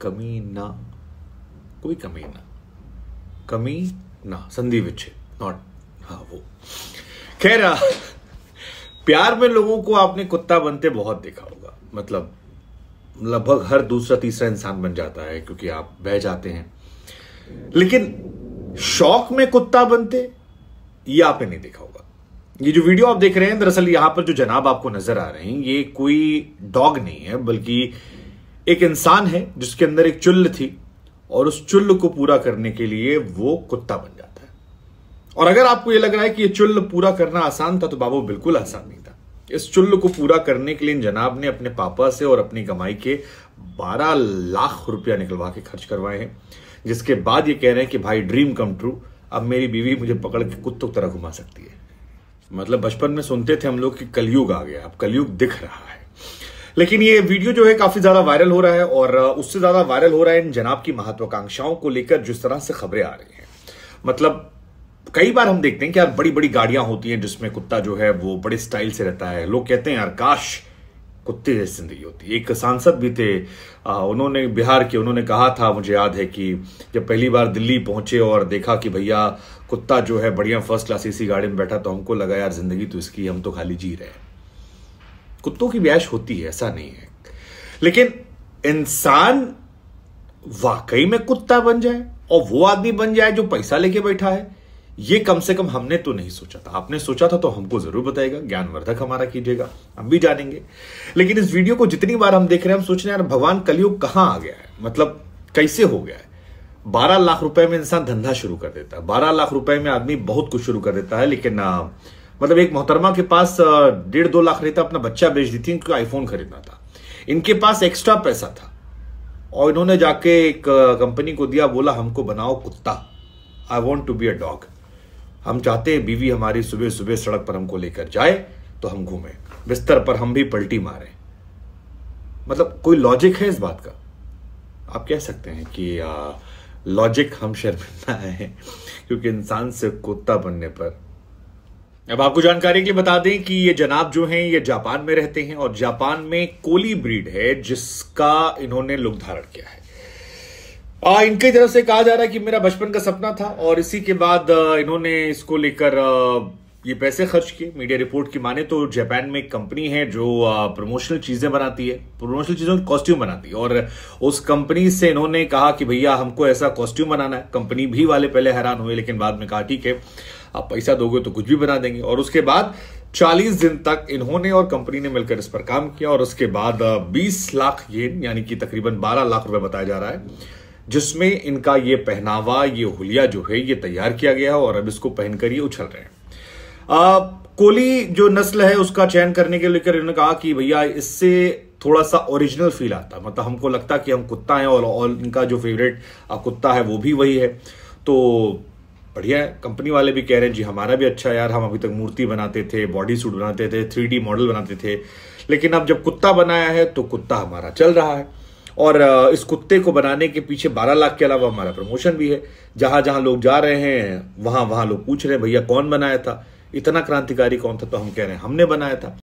कमी ना कोई कमी ना कमी ना संधि विच्छेद नॉट हाँ वो रहा प्यार में लोगों को आपने कुत्ता बनते बहुत देखा होगा मतलब लगभग हर दूसरा तीसरा इंसान बन जाता है क्योंकि आप बह जाते हैं लेकिन शौक में कुत्ता बनते ये आपने नहीं देखा होगा ये जो वीडियो आप देख रहे हैं दरअसल यहां पर जो जनाब आपको नजर आ रहे हैं ये कोई डॉग नहीं है बल्कि एक इंसान है जिसके अंदर एक चुल्ल थी और उस चुल्ल को पूरा करने के लिए वो कुत्ता बन जाता है और अगर आपको यह लग रहा है कि यह चुल्ल पूरा करना आसान था तो बाबू बिल्कुल आसान नहीं था इस चुल्ल को पूरा करने के लिए इन जनाब ने अपने पापा से और अपनी कमाई के 12 लाख रुपया निकलवा के खर्च करवाए हैं जिसके बाद ये कह रहे हैं कि भाई ड्रीम कम ट्रू अब मेरी बीवी मुझे पकड़ के कुत्तों की तरह घुमा सकती है मतलब बचपन में सुनते थे हम लोग कि कलयुग आ गया अब कलयुग दिख रहा है लेकिन ये वीडियो जो है काफी ज्यादा वायरल हो रहा है और उससे ज्यादा वायरल हो रहा है इन जनाब की महत्वाकांक्षाओं को लेकर जिस तरह से खबरें आ रही हैं मतलब कई बार हम देखते हैं कि यार बड़ी बड़ी गाड़ियां होती हैं जिसमें कुत्ता जो है वो बड़े स्टाइल से रहता है लोग कहते हैं यार काश कुत्ते जैसी जिंदगी होती एक सांसद भी थे आ, उन्होंने बिहार के उन्होंने कहा था मुझे याद है कि जब पहली बार दिल्ली पहुंचे और देखा कि भैया कुत्ता जो है बढ़िया फर्स्ट क्लास एसी गाड़ी में बैठा तो हमको लगा यार जिंदगी तो इसकी हम तो खाली जी रहे हैं कुत्तों की व्याश होती है ऐसा नहीं है लेकिन इंसान वाकई में कुत्ता बन जाए और वो आदमी बन जाए जो पैसा लेके बैठा है ये कम से कम हमने तो नहीं सोचा था आपने सोचा था तो हमको जरूर बताएगा ज्ञानवर्धक हमारा कीजिएगा हम भी जानेंगे लेकिन इस वीडियो को जितनी बार हम देख रहे हैं हम सोच रहे हैं भगवान कलयुग कहां आ गया है मतलब कैसे हो गया है बारह लाख रुपए में इंसान धंधा शुरू कर देता है बारह लाख रुपए में आदमी बहुत कुछ शुरू कर देता है लेकिन हाँ, मतलब एक मोहतरमा के पास डेढ़ दो लाख रहता अपना बच्चा बेच दी थी इनको आईफोन खरीदना था इनके पास एक्स्ट्रा पैसा था और इन्होंने जाके एक कंपनी को दिया बोला हमको बनाओ कुत्ता I want to be a dog हम चाहते हैं बीवी हमारी सुबह सुबह सड़क पर हमको लेकर जाए तो हम घूमें बिस्तर पर हम भी पलटी मारें मतलब कोई लॉजिक है इस बात का आप कह सकते हैं कि लॉजिक हम शर्मिंदा है क्योंकि इंसान से कुत्ता बनने पर अब आपको जानकारी के लिए बता दें कि ये जनाब जो हैं ये जापान में रहते हैं और जापान में कोली ब्रीड है जिसका इन्होंने लुक धारण किया है आ, इनकी तरफ से कहा जा रहा है कि मेरा बचपन का सपना था और इसी के बाद इन्होंने इसको लेकर ये पैसे खर्च किए मीडिया रिपोर्ट की माने तो जापान में एक कंपनी है जो प्रमोशनल चीज़ें बनाती है प्रमोशनल चीज़ों की कॉस्ट्यूम बनाती है और उस कंपनी से इन्होंने कहा कि भैया हमको ऐसा कॉस्ट्यूम बनाना है कंपनी भी वाले पहले हैरान हुए लेकिन बाद में कहा ठीक है आप पैसा दोगे तो कुछ भी बना देंगे और उसके बाद 40 दिन तक इन्होंने और कंपनी ने मिलकर इस पर काम किया और उसके बाद 20 लाख ये यानी कि तकरीबन 12 लाख रुपए बताया जा रहा है जिसमें इनका ये पहनावा ये हुलिया जो है ये तैयार किया गया और अब इसको पहनकर ये उछल रहे हैं कोली जो नस्ल है उसका चयन करने के लेकर इन्होंने कहा कि भैया इससे थोड़ा सा ओरिजिनल फील आता मतलब हमको लगता कि हम कुत्ता हैं और, और इनका जो फेवरेट कुत्ता है वो भी वही है तो बढ़िया है कंपनी वाले भी कह रहे हैं जी हमारा भी अच्छा यार हम अभी तक मूर्ति बनाते थे बॉडी सूट बनाते थे थ्री मॉडल बनाते थे लेकिन अब जब कुत्ता बनाया है तो कुत्ता हमारा चल रहा है और इस कुत्ते को बनाने के पीछे 12 लाख के अलावा हमारा प्रमोशन भी है जहां जहां लोग जा रहे हैं वहां वहां लोग पूछ रहे हैं भैया कौन बनाया था इतना क्रांतिकारी कौन था तो हम कह रहे हैं हमने बनाया था